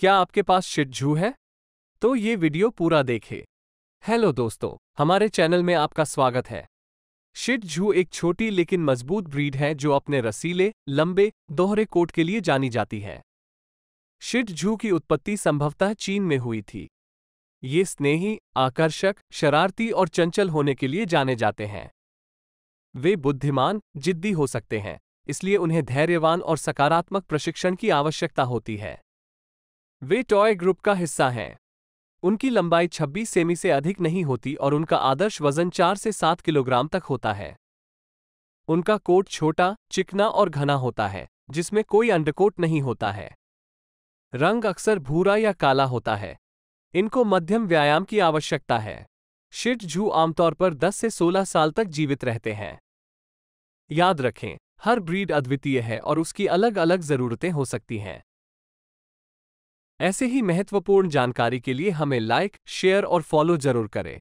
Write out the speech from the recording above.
क्या आपके पास शिटझू है तो ये वीडियो पूरा देखे हेलो दोस्तों हमारे चैनल में आपका स्वागत है शिटझू एक छोटी लेकिन मजबूत ब्रीड है जो अपने रसीले लंबे दोहरे कोट के लिए जानी जाती है शिटझू की उत्पत्ति संभवतः चीन में हुई थी ये स्नेही आकर्षक शरारती और चंचल होने के लिए जाने जाते हैं वे बुद्धिमान जिद्दी हो सकते हैं इसलिए उन्हें धैर्यवान और सकारात्मक प्रशिक्षण की आवश्यकता होती है वे टॉय ग्रुप का हिस्सा हैं उनकी लंबाई 26 सेमी से अधिक नहीं होती और उनका आदर्श वजन 4 से 7 किलोग्राम तक होता है उनका कोट छोटा चिकना और घना होता है जिसमें कोई अंडकोट नहीं होता है रंग अक्सर भूरा या काला होता है इनको मध्यम व्यायाम की आवश्यकता है शिट झू आमतौर पर 10 से 16 साल तक जीवित रहते हैं याद रखें हर ब्रीड अद्वितीय है और उसकी अलग अलग ज़रूरतें हो सकती हैं ऐसे ही महत्वपूर्ण जानकारी के लिए हमें लाइक शेयर और फॉलो जरूर करें